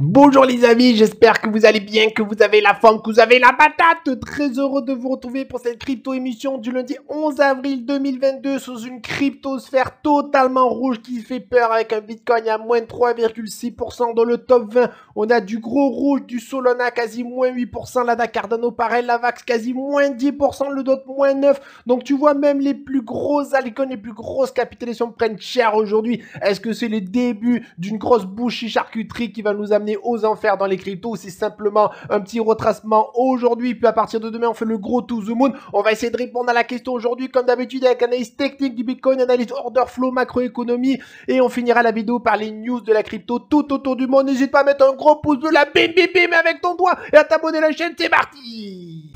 Bonjour les amis, j'espère que vous allez bien, que vous avez la forme, que vous avez la patate. Très heureux de vous retrouver pour cette crypto émission du lundi 11 avril 2022 sous une cryptosphère totalement rouge qui fait peur avec un Bitcoin à moins 3,6% dans le top 20. On a du gros rouge, du Solana quasi moins 8%, la Cardano pareil, la Vax quasi moins 10%, le DOT moins 9%. Donc tu vois même les plus grosses alicônes, les plus grosses capitalisations prennent cher aujourd'hui. Est-ce que c'est les débuts d'une grosse bouchie charcuterie qui va nous amener aux enfers dans les cryptos, c'est simplement un petit retracement aujourd'hui, puis à partir de demain, on fait le gros to the moon. On va essayer de répondre à la question aujourd'hui, comme d'habitude, avec analyse technique du Bitcoin, analyse order flow, macroéconomie, et on finira la vidéo par les news de la crypto tout autour du monde. N'hésite pas à mettre un gros pouce bleu, la bim bim bim avec ton doigt, et à t'abonner à la chaîne, c'est parti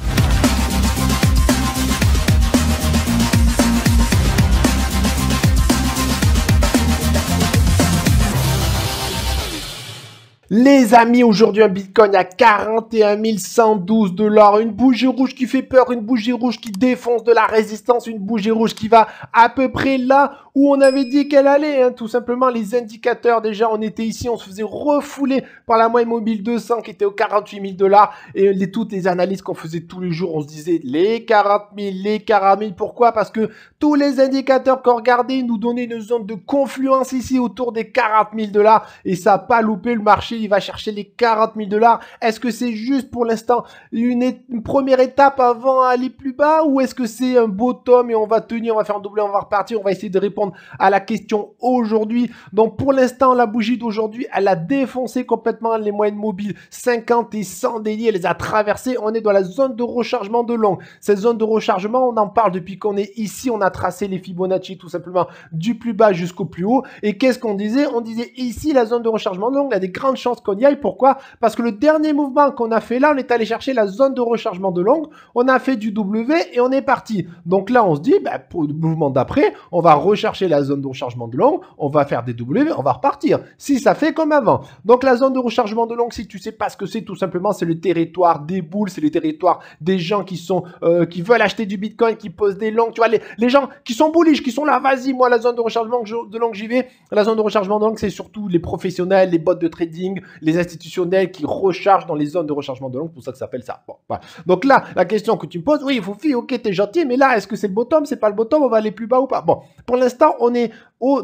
Les amis, aujourd'hui un Bitcoin à 41 112 dollars, une bougie rouge qui fait peur, une bougie rouge qui défonce de la résistance, une bougie rouge qui va à peu près là où on avait dit qu'elle allait, hein. tout simplement les indicateurs déjà, on était ici, on se faisait refouler par la moyenne mobile 200 qui était aux 48 000 dollars et toutes les analyses qu'on faisait tous les jours, on se disait les 40 000, les 40 000, pourquoi Parce que tous les indicateurs qu'on regardait nous donnaient une zone de confluence ici autour des 40 000 dollars et ça n'a pas loupé le marché il va chercher les 40 000 dollars. Est-ce que c'est juste pour l'instant une, première étape avant aller plus bas ou est-ce que c'est un beau tome et on va tenir, on va faire un doublé, on va repartir, on va essayer de répondre à la question aujourd'hui. Donc pour l'instant, la bougie d'aujourd'hui, elle a défoncé complètement les moyennes mobiles 50 et 100 délits, elle les a traversées. On est dans la zone de rechargement de long. Cette zone de rechargement, on en parle depuis qu'on est ici, on a tracé les Fibonacci tout simplement du plus bas jusqu'au plus haut. Et qu'est-ce qu'on disait On disait ici, la zone de rechargement de il y a des grandes chances qu'on y aille. Pourquoi Parce que le dernier mouvement qu'on a fait là, on est allé chercher la zone de rechargement de longue, on a fait du W et on est parti. Donc là, on se dit, bah, pour le mouvement d'après, on va rechercher la zone de rechargement de longue, on va faire des W, on va repartir. Si ça fait comme avant. Donc la zone de rechargement de longue, si tu sais pas ce que c'est, tout simplement, c'est le territoire des boules, c'est le territoire des gens qui sont, euh, qui veulent acheter du Bitcoin, qui posent des longues. Tu vois, les, les gens qui sont bullish, qui sont là, vas-y, moi la zone de rechargement de longue, j'y vais. La zone de rechargement de longue, c'est surtout les professionnels, les bots de trading, les institutionnels qui rechargent dans les zones de rechargement de longue c'est pour ça que ça s'appelle ça. Donc là, la question que tu me poses, oui, faut Foufi, ok, t'es gentil, mais là, est-ce que c'est le bottom, c'est pas le bottom, on va aller plus bas ou pas Bon, pour l'instant, on est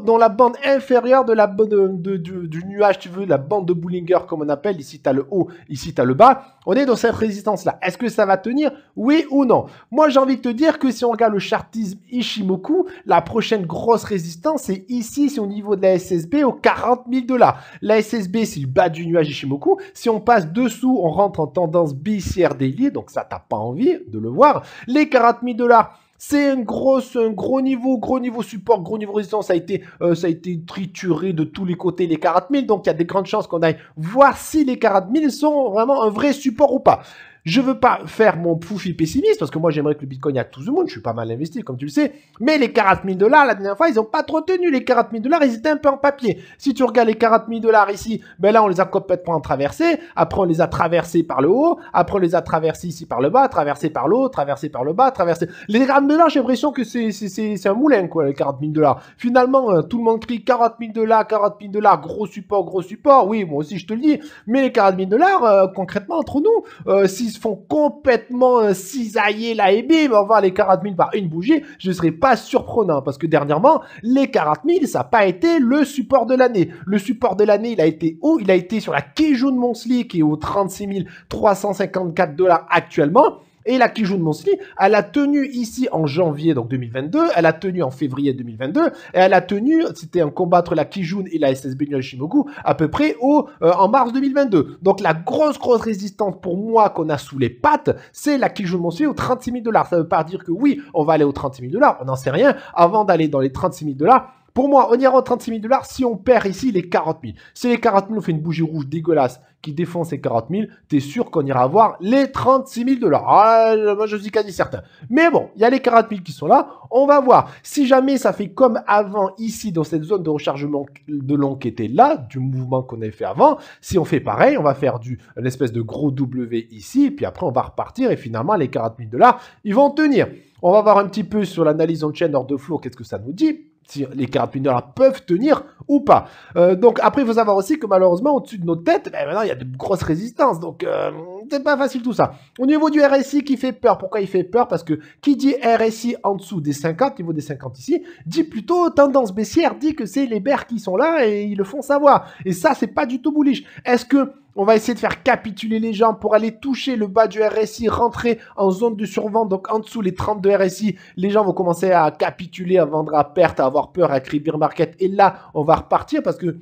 dans la bande inférieure de la, du, nuage, tu veux, la bande de Bullinger, comme on appelle. Ici, tu as le haut, ici, tu as le bas. On est dans cette résistance-là. Est-ce que ça va tenir Oui ou non Moi, j'ai envie de te dire que si on regarde le chartisme Ishimoku, la prochaine grosse résistance, c'est ici, c'est au niveau de la SSB, aux 40 000 dollars. La SSB, c'est le bas du nuage Ishimoku. Si on passe dessous, on rentre en tendance bicière déliée donc ça, t'as pas envie de le voir. Les 40 000 dollars, c'est un gros, un gros niveau, gros niveau support, gros niveau résistance. Ça a été, euh, ça a été trituré de tous les côtés les 40 000. Donc il y a des grandes chances qu'on aille voir si les 40 000 sont vraiment un vrai support ou pas. Je veux pas faire mon poufi pessimiste parce que moi j'aimerais que le Bitcoin a tout le monde. Je suis pas mal investi, comme tu le sais. Mais les 40 000 dollars la dernière fois, ils ont pas trop tenu. Les 40 000 dollars, ils étaient un peu en papier. Si tu regardes les 40 000 dollars ici, ben là on les a complètement traversés. Après on les a traversés par le haut. Après on les a traversés ici par le bas, traversés par le haut, traversés par le bas, traversés. Les 40 000 dollars, j'ai l'impression que c'est un moulin quoi, les 40 000 dollars. Finalement, euh, tout le monde crie 40 000 dollars, 40 000 dollars, gros support, gros support. Oui, moi aussi je te le dis. Mais les 40 000 dollars, euh, concrètement entre nous, euh, si font complètement euh, cisailler la et bim, on va les 40 000 par une bougie, je serais pas surprenant parce que dernièrement, les 40 000, ça n'a pas été le support de l'année. Le support de l'année, il a été où il a été sur la Kijun Monsli qui est aux 36 354 dollars actuellement. Et la Kijun Monthly, elle a tenu ici en janvier donc 2022, elle a tenu en février 2022, et elle a tenu, c'était un combat entre la Kijun et la SSB Shimogu, à peu près au, euh, en mars 2022. Donc la grosse, grosse résistance pour moi qu'on a sous les pattes, c'est la Kijun Monthly aux 36 000 dollars. Ça veut pas dire que oui, on va aller aux 36 000 dollars, on n'en sait rien. Avant d'aller dans les 36 000 dollars, pour moi, on ira aux 36 000 dollars si on perd ici les 40 000. Si les 40 000, on fait une bougie rouge dégueulasse qui défend ces 40 000, t'es sûr qu'on ira voir les 36 000 dollars. Ah, moi, je suis quasi certain. Mais bon, il y a les 40 000 qui sont là. On va voir. Si jamais ça fait comme avant ici dans cette zone de rechargement de l'enquête était là, du mouvement qu'on avait fait avant, si on fait pareil, on va faire une espèce de gros W ici, puis après, on va repartir et finalement, les 40 000 dollars, ils vont tenir. On va voir un petit peu sur l'analyse en chaîne hors de flow, qu'est-ce que ça nous dit si les cartes heures peuvent tenir ou pas. Euh, donc après, il faut savoir aussi que malheureusement, au-dessus de nos têtes, ben, maintenant, il y a de grosses résistances. Donc euh, c'est pas facile tout ça. Au niveau du RSI qui fait peur, pourquoi il fait peur Parce que qui dit RSI en dessous des 50, niveau des 50 ici, dit plutôt tendance baissière, dit que c'est les bears qui sont là et ils le font savoir. Et ça, c'est pas du tout bullish. Est-ce que on va essayer de faire capituler les gens pour aller toucher le bas du RSI, rentrer en zone de survente, donc en dessous les 32 RSI. Les gens vont commencer à capituler, à vendre à perte, à avoir peur, à crier « beer market. Et là, on va repartir parce que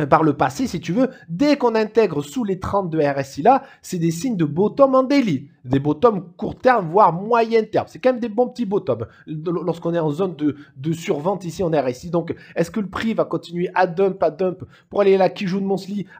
euh, par le passé, si tu veux, dès qu'on intègre sous les 32 RSI là, c'est des signes de bottom en daily des bottoms court terme, voire moyen terme. C'est quand même des bons petits bottoms lorsqu'on est en zone de, survente ici en RSI. Donc, est-ce que le prix va continuer à dump, à dump pour aller à la Kijou de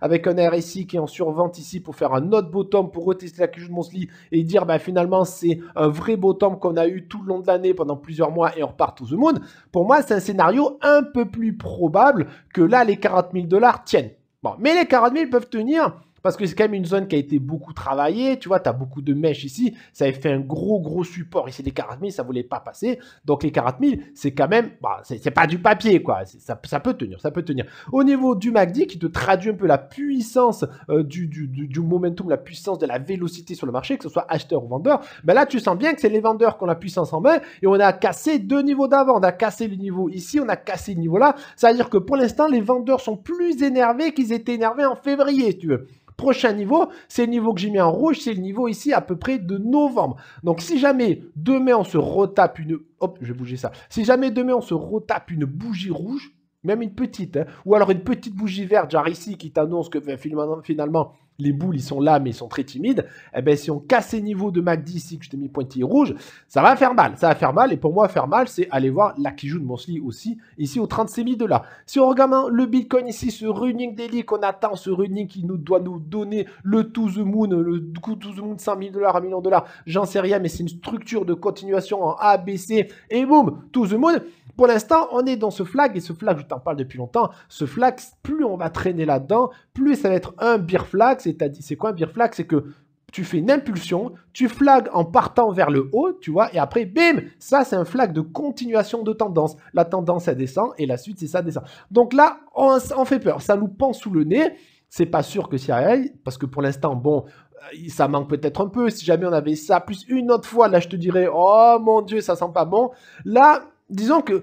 avec un RSI qui est en survente ici pour faire un autre bottom pour retester la Kijou de et dire ben finalement c'est un vrai bottom qu'on a eu tout le long de l'année pendant plusieurs mois et on repart tout le monde. Pour moi, c'est un scénario un peu plus probable que là les 40 000 dollars tiennent. Bon, mais les 40 000 peuvent tenir parce que c'est quand même une zone qui a été beaucoup travaillée. Tu vois, tu as beaucoup de mèches ici. Ça avait fait un gros, gros support. Ici, les 40 000, ça voulait pas passer. Donc, les 40 000, c'est quand même... Bah, c'est pas du papier, quoi. Ça, peut tenir, ça peut tenir. Au niveau du MACD, qui te traduit un peu la puissance euh, du, du, du, du, momentum, la puissance de la vélocité sur le marché, que ce soit acheteur ou vendeur, ben là, tu sens bien que c'est les vendeurs qui ont la puissance en main. Et on a cassé deux niveaux d'avant. On a cassé le niveau ici, on a cassé le niveau là. C'est-à-dire que pour l'instant, les vendeurs sont plus énervés qu'ils étaient énervés en février, si tu veux prochain niveau, c'est le niveau que j'ai mis en rouge, c'est le niveau ici à peu près de novembre. Donc si jamais demain on se retape une... Hop, je vais bouger ça. Si jamais demain on se retape une bougie rouge, même une petite, hein, ou alors une petite bougie verte, genre ici, qui t'annonce que ben, finalement les boules, ils sont là, mais ils sont très timides. Eh ben, si on casse ces niveaux de MACD ici, que je t'ai mis pointillé rouge, ça va faire mal. Ça va faire mal. Et pour moi, faire mal, c'est aller voir la de Monthly aussi, ici au 36 000 Si on regarde hein, le Bitcoin ici, ce running daily qu'on attend, ce running qui nous doit nous donner le to the moon, le coup to the moon de 5 000 dollars à million de dollars, j'en sais rien, mais c'est une structure de continuation en ABC. Et boum, to the moon. Pour l'instant, on est dans ce flag, et ce flag, je t'en parle depuis longtemps, ce flag, plus on va traîner là-dedans, plus ça va être un beer flag, c'est-à-dire, c'est quoi un beer flag C'est que tu fais une impulsion, tu flags en partant vers le haut, tu vois, et après, bim, ça c'est un flag de continuation de tendance. La tendance, elle descend, et la suite, c'est ça descend. Donc là, on, fait peur, ça nous pend sous le nez. C'est pas sûr que ça aille, parce que pour l'instant, bon, euh, ça manque peut-être un peu. Si jamais on avait ça, plus une autre fois, là, je te dirais, oh mon dieu, ça sent pas bon. Là, disons que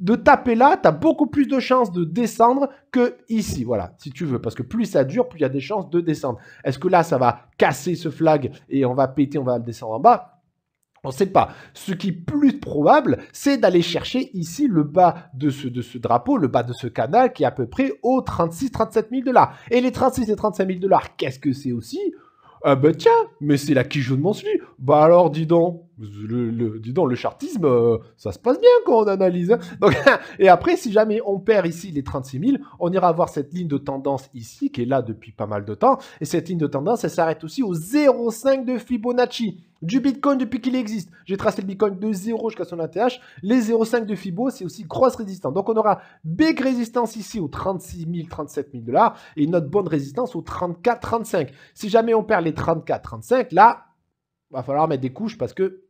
de taper là, tu as beaucoup plus de chances de descendre que ici, voilà, si tu veux. Parce que plus ça dure, plus il y a des chances de descendre. Est-ce que là, ça va casser ce flag et on va péter, on va le descendre en bas on ne sait pas. Ce qui est plus probable, c'est d'aller chercher ici le bas de ce, de ce drapeau, le bas de ce canal qui est à peu près aux 36-37 000 dollars. Et les 36 et 35 000 dollars, qu'est-ce que c'est aussi Ah ben tiens, mais c'est la quiche de celui. Bah alors dis donc, le, dis donc, le chartisme, euh, ça se passe bien quand on analyse. Hein. donc, et après, si jamais on perd ici les 36 000, on ira voir cette ligne de tendance ici, qui est là depuis pas mal de temps. Et cette ligne de tendance, elle s'arrête aussi au 0,5 de Fibonacci du Bitcoin depuis qu'il existe. J'ai tracé le Bitcoin de 0 jusqu'à son ATH. Les 0,5 de Fibo, c'est aussi grosse résistance. Donc on aura big résistance ici aux 36 000, 37 000 dollars et notre bonne résistance aux 34, 35. Si jamais on perd les 34, 35, là, va falloir mettre des couches parce que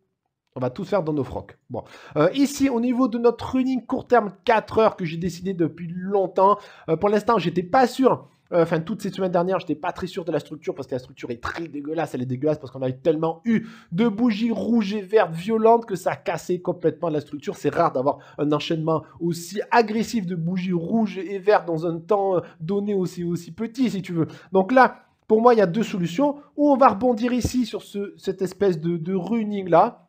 on va tout faire dans nos frocs. Bon. Euh, ici, au niveau de notre running court terme 4 heures que j'ai décidé depuis longtemps, euh, pour l'instant, j'étais pas sûr. Euh, enfin, toutes ces semaines dernières, j'étais pas très sûr de la structure parce que la structure est très dégueulasse. Elle est dégueulasse parce qu'on a tellement eu de bougies rouges et vertes violentes que ça a cassé complètement la structure. C'est rare d'avoir un enchaînement aussi agressif de bougies rouges et vertes dans un temps donné aussi, aussi petit, si tu veux. Donc là, pour moi, il y a deux solutions. Ou on va rebondir ici sur cette espèce de, de running là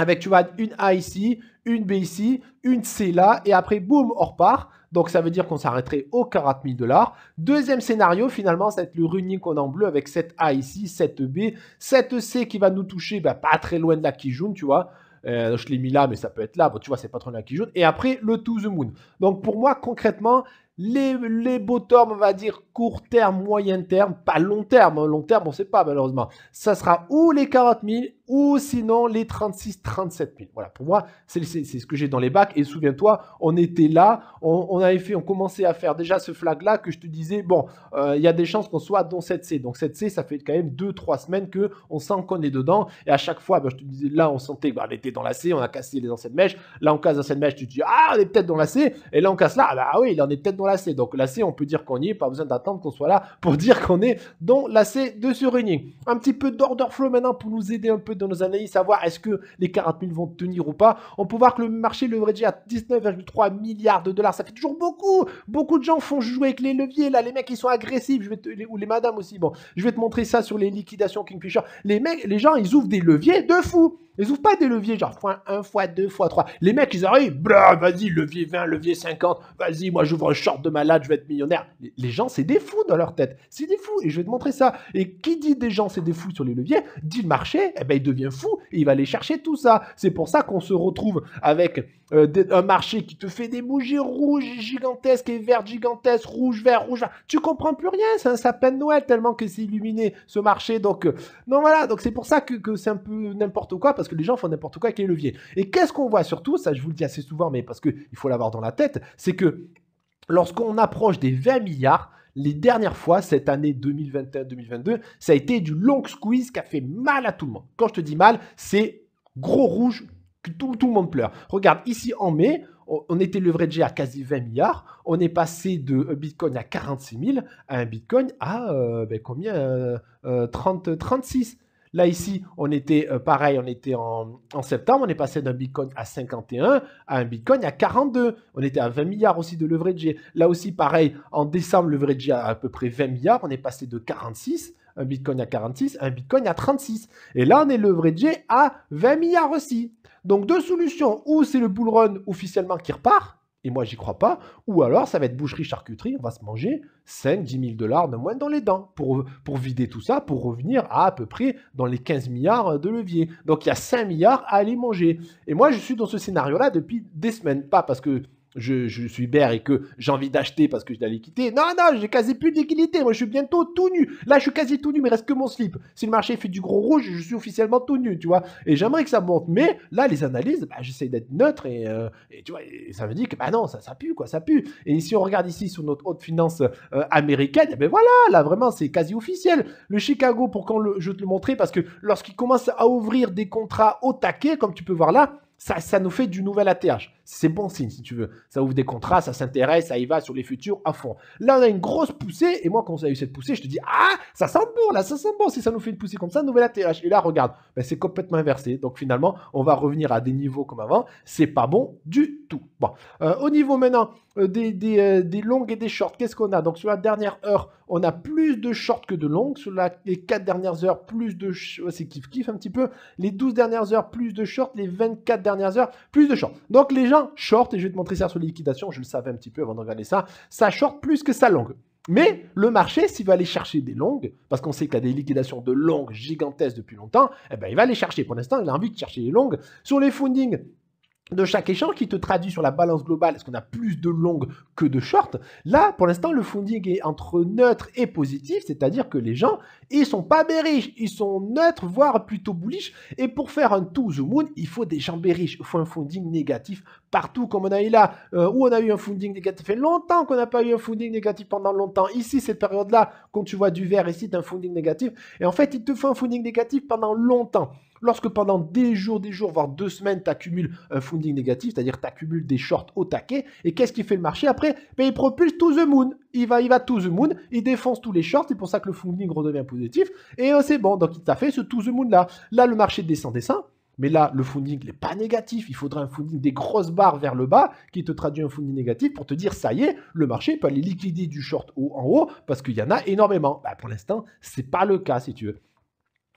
avec, tu vois, une A ici, une B ici, une C là, et après, boum, on repart. Donc, ça veut dire qu'on s'arrêterait aux 40 000 dollars. Deuxième scénario, finalement, ça être le running qu'on a en bleu avec cette A ici, cette B, cette C qui va nous toucher bah, pas très loin de la Kijun, tu vois. Euh, je l'ai mis là, mais ça peut être là. tu vois, c'est pas trop la jaune. Et après, le to the moon. Donc, pour moi, concrètement, les, les bottoms, on va dire court terme, moyen terme, pas long terme. Hein. Long terme, on ne sait pas, malheureusement. Ça sera où les 40 000 ou sinon les 36 37 000. Voilà, pour moi, c'est ce que j'ai dans les bacs. Et souviens-toi, on était là, on, avait fait, on commençait à faire déjà ce flag-là que je te disais, bon, euh, il y a des chances qu'on soit dans cette c Donc cette c ça fait quand même 2-3 semaines que on sent qu'on est dedans. Et à chaque fois, ben, je te disais, là, on sentait qu'on bah, était dans la C, on a cassé les anciennes mèches. Là, on casse dans cette mèche tu dis, ah, on est peut-être dans la C. Et là, on casse là, ah, bah, ah oui, il en est peut-être dans la C. Donc la C, on peut dire qu'on y est, pas besoin d'attendre qu'on soit là pour dire qu'on est dans la C de sur Un petit peu d'order flow maintenant pour nous aider un peu dans nos analyses, savoir est-ce que les 40 000 vont tenir ou pas. On peut voir que le marché leveragé à 19,3 milliards de dollars, ça fait toujours beaucoup. Beaucoup de gens font jouer avec les leviers là, les mecs ils sont agressifs, je vais te, ou les madames aussi. Bon, je vais te montrer ça sur les liquidations Kingfisher. Les mecs, les gens ils ouvrent des leviers de fou. Ils n'ouvrent pas des leviers genre 1, fois 2, fois 3. Les mecs, ils arrivent, vas-y, levier 20, levier 50, vas-y, moi j'ouvre un short de malade, je vais être millionnaire. Les gens, c'est des fous dans leur tête. C'est des fous, et je vais te montrer ça. Et qui dit des gens, c'est des fous sur les leviers, dit le marché, et eh ben, il devient fou, et il va aller chercher tout ça. C'est pour ça qu'on se retrouve avec euh, un marché qui te fait des bougies rouges gigantesques et vertes gigantesques, rouge, vert, rouge, vert. Tu comprends plus rien, c'est un sapin de Noël tellement que c'est illuminé ce marché. Donc, non, euh, voilà, donc c'est pour ça que, que c'est un peu n'importe quoi, parce que les gens font n'importe quoi avec les leviers. Et qu'est-ce qu'on voit surtout, ça je vous le dis assez souvent, mais parce qu'il faut l'avoir dans la tête, c'est que lorsqu'on approche des 20 milliards, les dernières fois, cette année 2021-2022, ça a été du long squeeze qui a fait mal à tout le monde. Quand je te dis mal, c'est gros rouge que tout, le monde pleure. Regarde, ici en mai, on, vrai était leveragé à quasi 20 milliards. On est passé de Bitcoin à 46 000 à un Bitcoin à euh, ben, combien 30, 36. Euh, euh, Là, ici, on était euh, pareil, on était en, septembre, on est passé d'un Bitcoin à 51 à un Bitcoin à 42. On était à 20 milliards aussi de leverage. Là aussi, pareil, en décembre, leverage à à peu près 20 milliards, on est passé de 46 un Bitcoin à 46, un Bitcoin à 36. Et là, on est leverage à 20 milliards aussi. Donc, deux solutions. Ou c'est le bull run officiellement qui repart, et moi j'y crois pas, ou alors ça va être boucherie-charcuterie, on va se manger 5, 10 000 dollars de moins dans les dents pour, pour vider tout ça, pour revenir à à peu près dans les 15 milliards de levier. Donc il y a 5 milliards à aller manger. Et moi je suis dans ce scénario-là depuis des semaines, pas parce que je, suis bert et que j'ai envie d'acheter parce que je la liquidité, Non, non, j'ai quasi plus de Moi, je suis bientôt tout nu. Là, je suis quasi tout nu, mais reste que mon slip. Si le marché fait du gros rouge, je suis officiellement tout nu, tu vois. Et j'aimerais que ça monte. Mais là, les analyses, bah, j'essaie d'être neutre et, euh, ça me dit que bah non, ça, pue, quoi, ça pue. Et si on regarde ici sur notre haute finance euh, américaine, eh ben voilà, là, vraiment, c'est quasi officiel. Le Chicago, pour quand le, je te le montrer, parce que lorsqu'il commence à ouvrir des contrats au taquet, comme tu peux voir là, ça, ça nous fait du nouvel ATH. C'est bon signe, si tu veux. Ça ouvre des contrats, ça s'intéresse, ça y va sur les futurs à fond. Là, on a une grosse poussée, et moi, quand on a eu cette poussée, je te dis, ah, ça sent bon, là, ça sent bon. Si ça nous fait une poussée comme ça, nouvelle ATH. Et là, regarde, ben, c'est complètement inversé. Donc, finalement, on va revenir à des niveaux comme avant. C'est pas bon du tout. Bon, euh, au niveau maintenant euh, euh, des, longues et des shorts, qu'est-ce qu'on a Donc, sur la dernière heure, on a plus de shorts que de longues. Sur les 4 dernières heures, plus de. shorts c'est kiff-kiff un petit peu. Les 12 dernières heures, plus de shorts. Les 24 dernières heures, plus de shorts. Donc, les gens, short, et je vais te montrer ça sur les liquidations, je le savais un petit peu avant de regarder ça, ça short plus que sa longue. Mais le marché, s'il va aller chercher des longues, parce qu'on sait qu'il y a des liquidations de longues gigantesques depuis longtemps, eh ben, il va les chercher. Pour l'instant, il a envie de chercher les longues. Sur les fundings, de chaque échange qui te traduit sur la balance globale, est-ce qu'on a plus de longues que de shorts Là, pour l'instant, le funding est entre neutre et positif, c'est-à-dire que les gens, ils sont pas bearish, ils sont neutres, voire plutôt bullish. Et pour faire un to the moon, il faut des gens bearish, il faut un funding négatif partout, comme on a eu là, euh, où on a eu un funding négatif. Ça fait longtemps qu'on n'a pas eu un funding négatif pendant longtemps. Ici, cette période-là, quand tu vois du vert ici, tu un funding négatif. Et en fait, il te faut un funding négatif pendant longtemps. Lorsque pendant des jours, des jours, voire deux semaines, tu accumules un euh, funding négatif, c'est-à-dire tu accumules des shorts au taquet, et qu'est-ce qui fait le marché après ben, Il propulse tout the moon. Il va, il va to the moon, il défonce tous les shorts, c'est pour ça que le funding redevient positif, et euh, c'est bon. Donc il t'a fait ce to the moon là. Là, le marché descend, descend. Mais là, le funding n'est pas négatif. Il faudrait un funding des grosses barres vers le bas qui te traduit un funding négatif pour te dire ça y est, le marché peut aller liquider du short haut en haut parce qu'il y en a énormément. Ben, pour l'instant, ce n'est pas le cas si tu veux.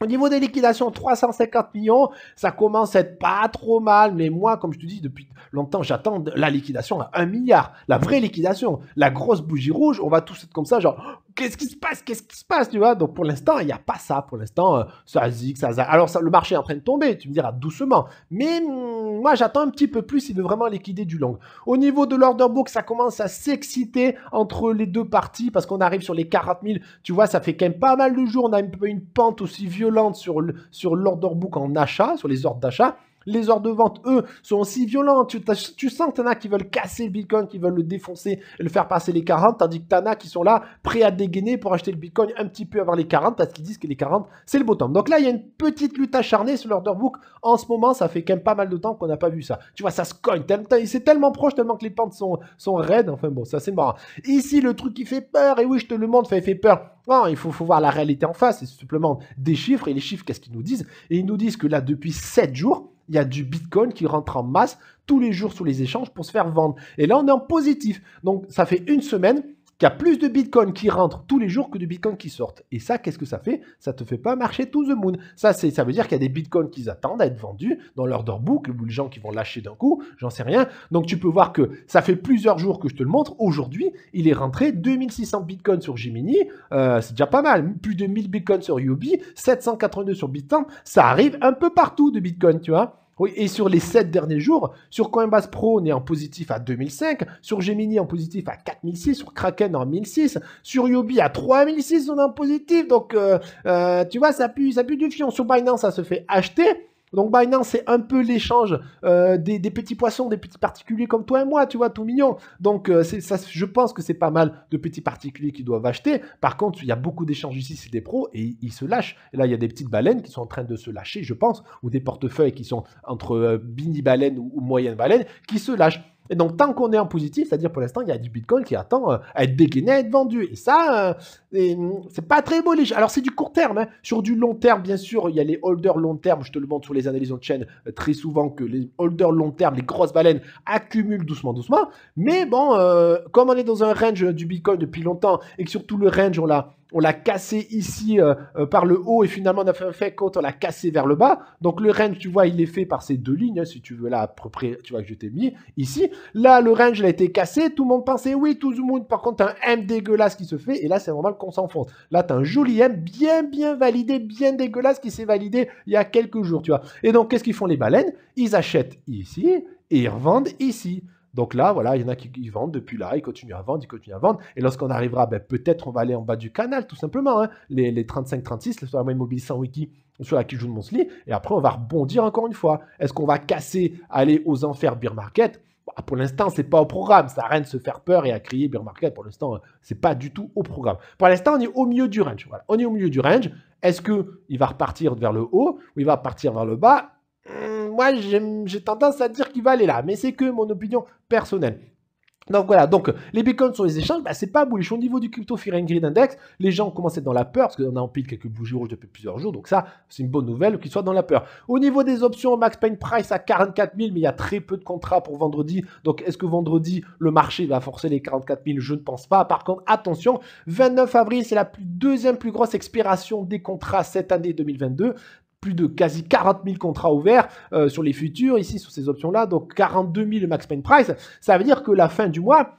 Au niveau des liquidations, 350 millions, ça commence à être pas trop mal, mais moi, comme je te dis, depuis longtemps, j'attends la liquidation à 1 milliard, la vraie liquidation, la grosse bougie rouge, on va tous être comme ça, genre, qu'est-ce qui se passe Qu'est-ce qui se passe Tu vois Donc pour l'instant, il n'y a pas ça. Pour l'instant, euh, ça zig, ça zag. Alors le marché est en train de tomber, tu me diras doucement. Mais hmm, moi, j'attends un petit peu plus il veut vraiment liquider du long. Au niveau de l'order book, ça commence à s'exciter entre les deux parties parce qu'on arrive sur les 40 000. Tu vois, ça fait quand même pas mal de jours. On a une pente aussi violente sur l'order book en achat, sur les ordres d'achat. Les heures de vente, eux, sont aussi violentes. Tu, sens que t'en as qui veulent casser le Bitcoin, qui veulent le défoncer le faire passer les 40, tandis que t'en as qui sont là, prêts à dégainer pour acheter le Bitcoin un petit peu avant les 40, parce qu'ils disent que les 40, c'est le beau temps. Donc là, il y a une petite lutte acharnée sur l'orderbook. En ce moment, ça fait quand même pas mal de temps qu'on n'a pas vu ça. Tu vois, ça se cogne. C'est tellement proche, tellement que les pentes sont, sont raides. Enfin bon, ça c'est marrant. Ici, le truc qui fait peur, et oui, je te le montre, fait, fait peur. Non, il faut, faut voir la réalité en face. C'est simplement des chiffres. Et les chiffres, qu'est-ce qu'ils nous disent Et ils nous disent que là, depuis 7 jours, il y a du Bitcoin qui rentre en masse tous les jours sous les échanges pour se faire vendre. Et là, on est en positif. Donc, ça fait une semaine il y a plus de bitcoins qui rentrent tous les jours que de bitcoins qui sortent. Et ça, qu'est-ce que ça fait Ça te fait pas marcher tout the moon. Ça, c'est, ça veut dire qu'il y a des bitcoins qui attendent à être vendus dans leur book, ou les gens qui vont lâcher d'un coup, j'en sais rien. Donc tu peux voir que ça fait plusieurs jours que je te le montre. Aujourd'hui, il est rentré 2600 bitcoins sur Gemini, euh, c'est déjà pas mal. Plus de 1000 bitcoins sur Yubi, 782 sur Bitcoin. Ça arrive un peu partout de bitcoin, tu vois et sur les 7 derniers jours, sur Coinbase Pro, on est en positif à 2005, sur Gemini en positif à 4006, sur Kraken en 1006, sur Yobi à 3006, on est en positif. Donc, euh, euh, tu vois, ça pue, ça pue du fion. Sur Binance, ça se fait acheter. Donc Binance, c'est un peu l'échange euh, des, petits poissons, des petits particuliers comme toi et moi, tu vois, tout mignon. Donc euh, je pense que c'est pas mal de petits particuliers qui doivent acheter. Par contre, il y a beaucoup d'échanges ici, c'est des pros et ils se lâchent. Et là, il y a des petites baleines qui sont en train de se lâcher, je pense, ou des portefeuilles qui sont entre euh, mini bini baleines ou, ou moyenne baleine qui se lâchent. Et donc, tant qu'on est en positif, c'est-à-dire pour l'instant, il y a du Bitcoin qui attend euh, à être dégainé, à être vendu. Et ça, euh, hum, c'est pas très bullish. Alors, c'est du court terme. Hein. Sur du long terme, bien sûr, il y a les holders long terme. Je te le montre sur les analyses en chaîne euh, très souvent que les holders long terme, les grosses baleines, accumulent doucement, doucement. Mais bon, comme on est dans un range du Bitcoin depuis longtemps et que surtout le range, on l'a on l'a cassé ici euh, euh, par le haut et finalement on a fait un fait quand on l'a cassé vers le bas. Donc le range, tu vois, il est fait par ces deux lignes, hein, si tu veux, là, à peu près, tu vois que je t'ai mis ici. Là, le range, il a été cassé, tout le monde pensait, oui, tout le monde, par contre, un M dégueulasse qui se fait, et là, c'est normal qu'on s'enfonce. Là, as un joli M bien, bien validé, bien dégueulasse qui s'est validé il y a quelques jours, tu vois. Et donc, qu'est-ce qu'ils font les baleines Ils achètent ici et ils revendent ici. Donc là, voilà, il y en a qui, vendent depuis là, ils continuent à vendre, ils continuent à vendre. Et lorsqu'on arrivera, ben, peut-être on va aller en bas du canal, tout simplement. Hein. Les, 35-36, sur la moyenne mobile sans wiki, sur la mon sli. Et après, on va rebondir encore une fois. Est-ce qu'on va casser, aller aux enfers Beer Market bah, pour l'instant, c'est pas au programme. Ça rien de se faire peur et à crier Beer Market. Pour l'instant, euh, c'est pas du tout au programme. Pour l'instant, on est au milieu du range. On est au milieu du range. Est-ce qu'il va repartir vers le haut ou il va partir vers le bas hmm, moi, j'ai tendance à dire qu'il va aller là. Mais c'est que mon opinion personnelle. Donc voilà, donc les bitcoins sur les échanges, bah, c'est pas bullish. Au niveau du crypto Fear Grid Index, les gens commencent commencé dans la peur, parce qu'on a empilé quelques bougies rouges depuis plusieurs jours, donc ça, c'est une bonne nouvelle qu'ils soient dans la peur. Au niveau des options, Max Payne Price à 44 000, mais il y a très peu de contrats pour vendredi, donc est-ce que vendredi, le marché va forcer les 44 000 Je ne pense pas. Par contre, attention, 29 avril, c'est la deuxième plus grosse expiration des contrats cette année 2022 plus de quasi 40 000 contrats ouverts euh, sur les futurs, ici, sur ces options-là, donc 42 000 max pain price. Ça veut dire que la fin du mois,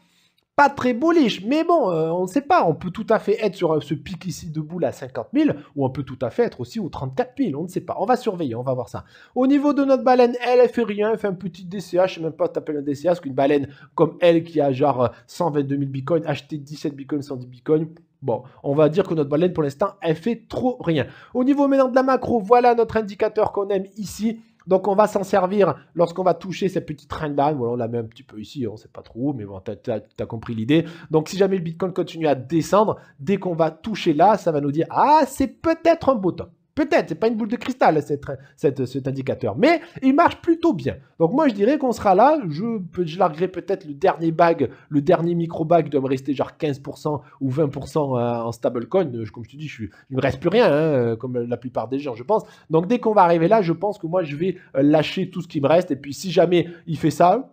pas très bullish, mais bon, euh, on ne sait pas, on peut tout à fait être sur euh, ce pic ici de boule à 50 000, ou on peut tout à fait être aussi aux 34 000, on ne sait pas, on va surveiller, on va voir ça. Au niveau de notre baleine, elle, ne fait rien, elle fait un petit DCH, je sais même pas t'appelles un DCH, qu'une baleine comme elle qui a genre 122 000 bitcoins, acheté 17 bitcoins, 110 bitcoins, Bon, on va dire que notre baleine, pour l'instant, elle fait trop rien. Au niveau maintenant de la macro, voilà notre indicateur qu'on aime ici. Donc on va s'en servir lorsqu'on va toucher cette petite traîne Voilà, on la met un petit peu ici, on ne sait pas trop, mais bon, tu as, compris l'idée. Donc si jamais le Bitcoin continue à descendre, dès qu'on va toucher là, ça va nous dire, ah, c'est peut-être un beau top. Peut-être, c'est pas une boule de cristal cet indicateur, mais il marche plutôt bien. Donc moi je dirais qu'on sera là, je, larguerai peut-être le dernier bag, le dernier micro-bag doit me rester genre 15% ou 20% euh, en stablecoin. Euh, comme je te dis, il me reste plus rien, hein, euh, comme la plupart des gens je pense. Donc dès qu'on va arriver là, je pense que moi je vais lâcher tout ce qui me reste, et puis si jamais il fait ça,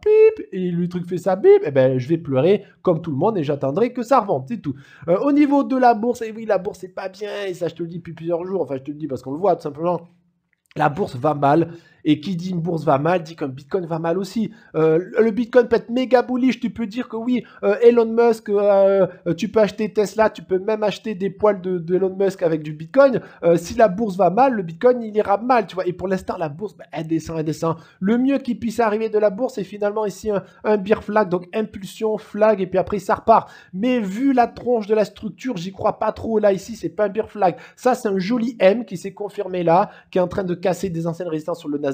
et le truc fait ça, bip, eh ben, je vais pleurer comme tout le monde et j'attendrai que ça revende, c'est tout. au niveau de la bourse, et oui la bourse c'est pas bien, et ça je te le dis depuis plusieurs jours, enfin je te le dis parce qu'on le voit tout simplement. La bourse va mal, et qui dit une bourse va mal, dit qu'un Bitcoin va mal aussi. Euh, le Bitcoin peut être méga bullish. Tu peux dire que oui, euh, Elon Musk, euh, tu peux acheter Tesla, tu peux même acheter des poils de, Elon Musk avec du Bitcoin. si la bourse va mal, le Bitcoin, il ira mal, tu vois. Et pour l'instant, la bourse, elle bah, descend, elle descend. Le mieux qui puisse arriver de la bourse, c'est finalement ici un, un beer flag, donc impulsion, flag, et puis après, ça repart. Mais vu la tronche de la structure, j'y crois pas trop. Là, ici, c'est pas un beer flag. Ça, c'est un joli M qui s'est confirmé là, qui est en train de casser des anciennes résistances sur le Nasdaq.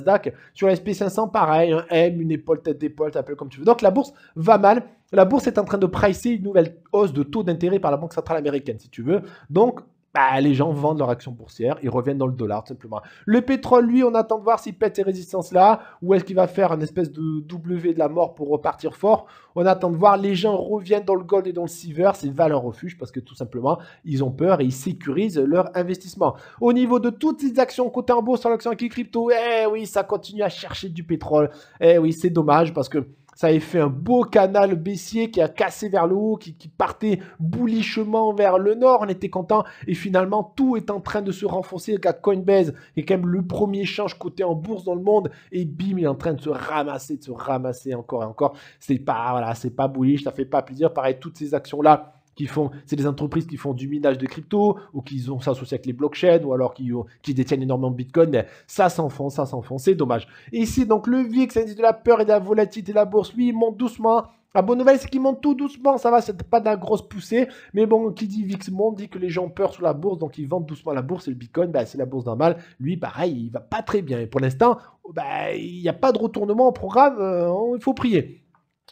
Sur la SP500, pareil, un M, une épaule, tête d'épaule, t'appelles comme tu veux. Donc la bourse va mal. La bourse est en train de pricer une nouvelle hausse de taux d'intérêt par la Banque centrale américaine, si tu veux. Donc bah, les gens vendent leurs actions boursières, ils reviennent dans le dollar tout simplement. Le pétrole, lui, on attend de voir s'il pète ces résistances-là, ou est-ce qu'il va faire une espèce de W de la mort pour repartir fort. On attend de voir, les gens reviennent dans le gold et dans le silver, c'est valeur refuge, parce que tout simplement, ils ont peur et ils sécurisent leur investissement. Au niveau de toutes ces actions cotées en bourse, sur l'action qui crypto, eh oui, ça continue à chercher du pétrole. Eh oui, c'est dommage, parce que... Ça avait fait un beau canal baissier qui a cassé vers le haut, qui, partait boulichement vers le nord. On était content. Et finalement, tout est en train de se renforcer. Le Coinbase est quand même le premier change coté en bourse dans le monde. Et bim, il est en train de se ramasser, de se ramasser encore et encore. C'est pas, voilà, c'est pas bullish. Ça fait pas plaisir. Pareil, toutes ces actions-là font, c'est des entreprises qui font du minage de crypto ou qui ont s'associé avec les blockchains ou alors qui, euh, qui détiennent énormément de bitcoin. ça s'enfonce, ça s'enfonce, c'est dommage. Et ici, donc, le VIX, indice de la peur et de la volatilité de la bourse, lui, il monte doucement. La bonne nouvelle, c'est qu'il monte tout doucement, ça va, c'est pas de la grosse poussée. Mais bon, qui dit VIX monte, dit que les gens ont peur sur la bourse, donc ils vendent doucement la bourse. Et le Bitcoin, bah, c'est la bourse normale. Lui, pareil, il va pas très bien. Et pour l'instant, bah, il n'y a pas de retournement au programme, euh, il faut prier.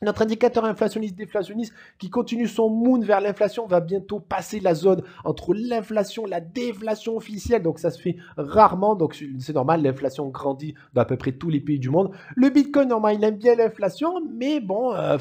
Notre indicateur inflationniste-déflationniste qui continue son moon vers l'inflation va bientôt passer la zone entre l'inflation, la déflation officielle. Donc ça se fait rarement. Donc c'est normal, l'inflation grandit dans à peu près tous les pays du monde. Le Bitcoin, normalement, il aime bien l'inflation, mais bon, euh,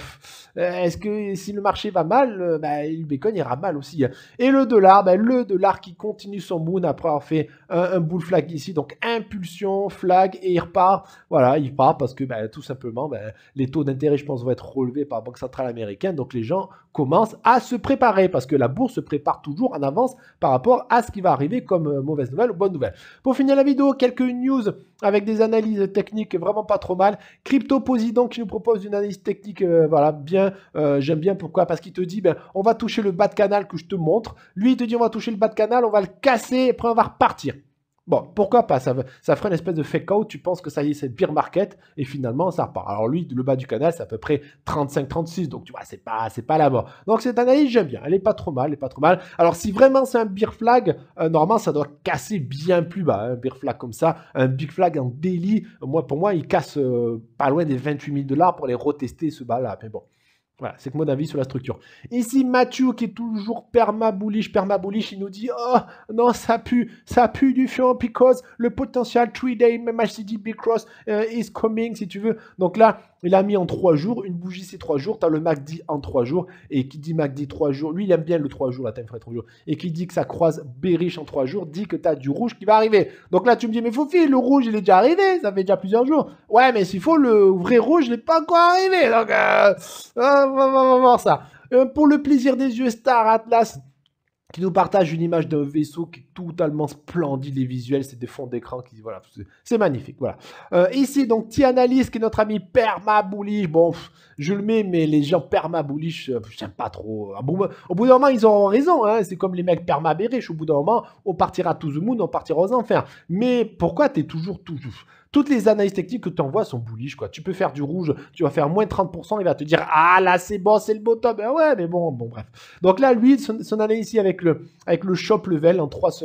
euh, est-ce que si le marché va mal, euh, bah, le Bitcoin ira mal aussi. Hein. Et le dollar, bah, le dollar qui continue son moon après avoir fait un, un bull flag ici. Donc impulsion, flag et il repart. Voilà, il part parce que bah, tout simplement, les taux d'intérêt, je pense, vont être relevé par la Banque centrale américaine. Donc les gens commencent à se préparer parce que la bourse se prépare toujours en avance par rapport à ce qui va arriver comme euh, mauvaise nouvelle ou bonne nouvelle. Pour finir la vidéo, quelques news avec des analyses techniques vraiment pas trop mal. Crypto Posidon qui nous propose une analyse technique, euh, voilà, bien, euh, j'aime bien pourquoi Parce qu'il te dit, ben, on va toucher le bas de canal que je te montre. Lui, il te dit, on va toucher le bas de canal, on va le casser et après on va repartir. Bon, pourquoi pas ça, ferait une espèce de fake-out, tu penses que ça y est, c'est beer market, et finalement, ça repart. Alors lui, le bas du canal, c'est à peu près 35-36, donc tu vois, c'est pas, c'est pas la mort. Donc cette analyse, j'aime bien, elle est pas trop mal, elle est pas trop mal. Alors si vraiment c'est un beer flag, euh, normalement, ça doit casser bien plus bas, hein, un beer flag comme ça, un big flag en délit. Moi, pour moi, il casse euh, pas loin des 28 000 dollars pour les retester ce bas-là, mais bon. Voilà, c'est que mon avis sur la structure. Ici, Mathieu, qui est toujours perma-bullish, perma-bullish, il nous dit « Oh, non, ça pue, ça pue du fion, because le potentiel 3-day MHCD Big Cross euh, is coming, si tu veux. » Donc là, il a mis en 3 jours, une bougie c'est 3 jours, tu as le MACD en 3 jours, et qui dit MACD 3 jours, lui il aime bien le 3 jours, la time frame 3 jours, et qui dit que ça croise bearish en 3 jours, dit que tu as du rouge qui va arriver. Donc là tu me dis, mais Foufi, le rouge il est déjà arrivé, ça fait déjà plusieurs jours. Ouais, mais s'il faut, le vrai rouge il n'est pas encore arrivé, donc... Euh, euh, ça. Euh, pour le plaisir des yeux, Star Atlas qui nous partage une image d'un vaisseau totalement splendide, les visuels, c'est des fonds d'écran qui, voilà, c'est magnifique, voilà. Euh, ici, donc, T-Analyse, qui est notre ami Permaboulish, bon, je le mets, mais les gens je euh, j'aime pas trop. Au bout d'un moment, ils auront raison, hein. c'est comme les mecs Permabérich. au bout d'un moment, on partira tout le monde on partira aux enfers. Mais pourquoi tu es toujours tout, toutes les analyses techniques que tu envoies sont bullish, quoi. Tu peux faire du rouge, tu vas faire moins 30%, il va te dire Ah là, c'est bon, c'est le bottom. Ben ouais, mais bon, bon, bref. Donc là, lui, son, son analyse ici avec le, avec le shop level en 3 secondes.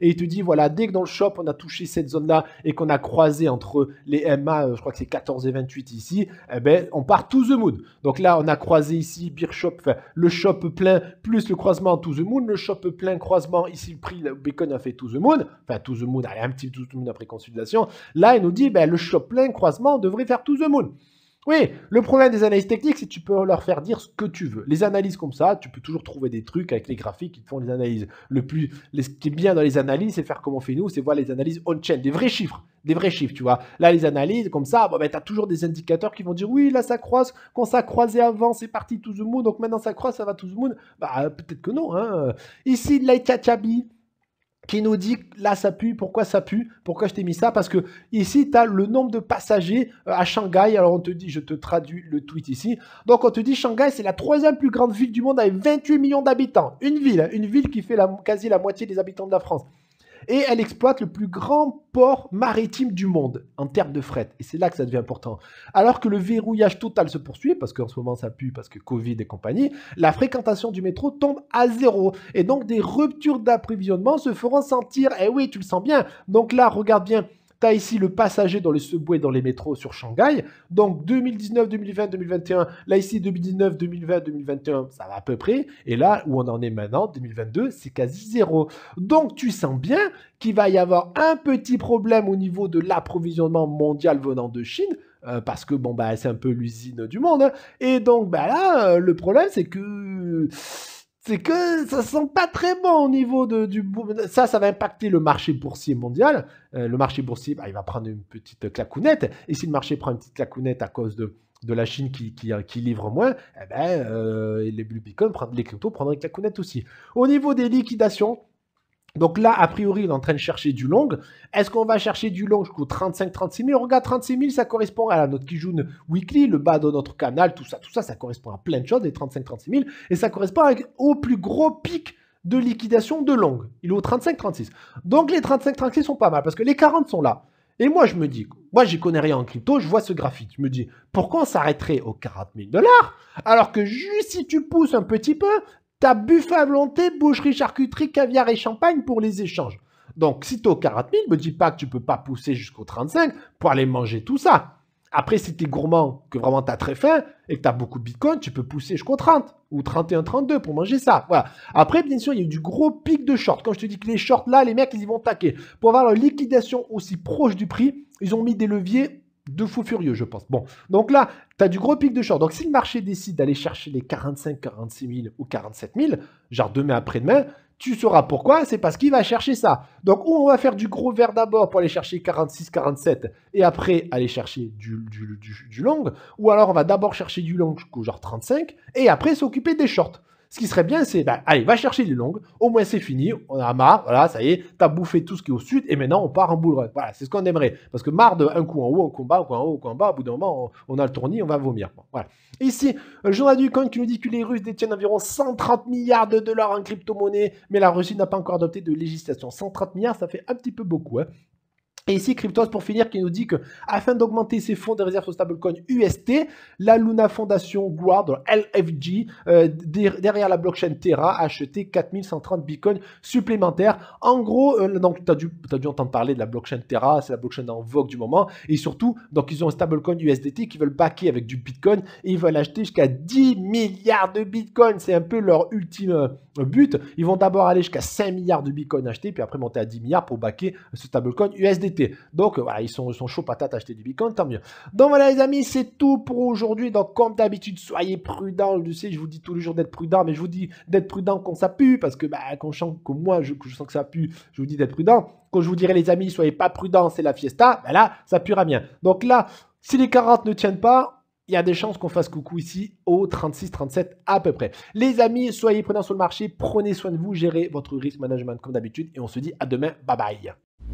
Et il te dit, voilà, dès que dans le shop, on a touché cette zone-là et qu'on a croisé entre les MA, euh, je crois que c'est 14 et 28 ici, eh ben, on part to the moon. Donc là, on a croisé ici Beer Shop, le shop plein plus le croisement to the moon, le shop plein croisement, ici le prix, le bacon a fait to the moon, enfin to the moon, allez, un petit to the moon après consultation. Là, il nous dit, ben, le shop plein croisement, devrait faire to the moon. Oui, le problème des analyses techniques, c'est que tu peux leur faire dire ce que tu veux. Les analyses comme ça, tu peux toujours trouver des trucs avec les graphiques qui te font les analyses. Le plus, ce qui est bien dans les analyses, c'est faire comme on fait nous, c'est voir les analyses on-chain, des vrais chiffres, des vrais chiffres, tu vois. Là, les analyses comme ça, ben, tu as toujours des indicateurs qui vont dire oui, là, ça croise, quand ça croisé avant, c'est parti tout the moon, donc maintenant ça croise, ça va tout le moon. Bah, peut-être que non. Hein. Ici, de la qui nous dit là ça pue, pourquoi ça pue, pourquoi je t'ai mis ça, parce que ici tu as le nombre de passagers euh, à Shanghai, alors on te dit, je te traduis le tweet ici, donc on te dit Shanghai c'est la troisième plus grande ville du monde avec 28 millions d'habitants, une ville, hein, une ville qui fait quasi la moitié des habitants de la France et elle exploite le plus grand port maritime du monde en termes de fret. Et c'est là que ça devient important. Alors que le verrouillage total se poursuit, parce qu'en ce moment ça pue, parce que Covid et compagnie, la fréquentation du métro tombe à zéro. Et donc des ruptures d'approvisionnement se feront sentir. eh oui, tu le sens bien. Donc là, regarde bien T'as ici le passager dans les subways, dans les métros sur Shanghai. Donc 2019, 2020, 2021, là ici 2019, 2020, 2021, ça va à peu près. Et là où on en est maintenant, 2022, c'est quasi zéro. Donc tu sens bien qu'il va y avoir un petit problème au niveau de l'approvisionnement mondial venant de Chine. Euh, parce que bon bah c'est un peu l'usine du monde hein. et donc bah là euh, le problème c'est que c'est que ça sent pas très bon au niveau de, du ça ça va impacter le marché boursier mondial euh, le marché boursier bah, il va prendre une petite clacounette et si le marché prend une petite clacounette à cause de, de la Chine qui, qui, livre moins, eh ben, euh, les, les, cryptos prendront une clacounette aussi. Au niveau des liquidations, donc là, a priori, il est en train de chercher du long. Est-ce qu'on va chercher du long jusqu'au 35-36 000 Regarde, 36 000, ça correspond à notre note weekly, le bas de notre canal, tout ça, tout ça, ça correspond à plein de choses, les 35-36 000. Et ça correspond au plus gros pic de liquidation de long. Il est au 35-36. Donc les 35-36 sont pas mal, parce que les 40 sont là. Et moi, je me dis, moi, j'y connais rien en crypto, je vois ce graphique. Je me dis, pourquoi on s'arrêterait aux 40 000 dollars alors que juste si tu pousses un petit peu, T'as buffet à volonté, boucherie, charcuterie, caviar et champagne pour les échanges. Donc, si t'es au 40 000, me dis pas que tu peux pas pousser jusqu'au 35 pour aller manger tout ça. Après, si t'es gourmand, que vraiment t'as très faim et que t'as beaucoup de bitcoin, tu peux pousser jusqu'au 30 ou 31, 32 pour manger ça. Voilà. Après, bien sûr, il y a eu du gros pic de short. Quand je te dis que les shorts là, les mecs, ils y vont taquer. Pour avoir leur liquidation aussi proche du prix, ils ont mis des leviers de fou furieux, je pense. Bon, donc là, tu as du gros pic de short. Donc si le marché décide d'aller chercher les 45, 46 000 ou 47 000, genre demain après-demain, tu sauras pourquoi, c'est parce qu'il va chercher ça. Donc on va faire du gros vert d'abord pour aller chercher 46, 47 et après aller chercher du, du, du long, ou alors on va d'abord chercher du long jusqu'au genre 35 et après s'occuper des shorts. Ce qui serait bien, c'est, bah, allez, va chercher les longues, au moins c'est fini, on a marre, voilà, ça y est, t'as bouffé tout ce qui est au sud, et maintenant on part en bull Voilà, c'est ce qu'on aimerait. Parce que marre d'un un coup en haut, un combat, un coup en haut, un coup en bas, au bout d'un moment, on, a le tournis, on va vomir. Voilà. voilà. le ici, du Ducon qui nous dit que les Russes détiennent environ 130 milliards de dollars en crypto-monnaie, mais la Russie n'a pas encore adopté de législation. 130 milliards, ça fait un petit peu beaucoup, hein ici, Cryptos, pour finir, qui nous dit que afin d'augmenter ses fonds de réserve sur stablecoin UST, la Luna Foundation Guard, LFG, euh, derrière la blockchain Terra, a acheté 4130 bitcoins supplémentaires. En gros, euh, donc tu as, as, dû entendre parler de la blockchain Terra, c'est la blockchain en vogue du moment. Et surtout, donc ils ont un stablecoin USDT qui veulent backer avec du bitcoin et ils veulent acheter jusqu'à 10 milliards de bitcoins. C'est un peu leur ultime euh, but. Ils vont d'abord aller jusqu'à 5 milliards de bitcoins achetés, puis après monter à 10 milliards pour backer ce stablecoin USDT. Donc, voilà, ils sont, chauds patates acheter du Bitcoin, tant mieux. Donc voilà les amis, c'est tout pour aujourd'hui. Donc comme d'habitude, soyez prudents. Je sais, je vous dis tous les jours d'être prudent, mais je vous dis d'être prudent quand ça pue, parce que bah, quand je sens que moi, je, sens que ça pue, je vous dis d'être prudent. Quand je vous dirai les amis, soyez pas prudents, c'est la fiesta, bah là, ça puera bien. Donc là, si les 40 ne tiennent pas, il y a des chances qu'on fasse coucou ici au 36-37 à peu près. Les amis, soyez prudents sur le marché, prenez soin de vous, gérez votre risk management comme d'habitude et on se dit à demain. Bye bye.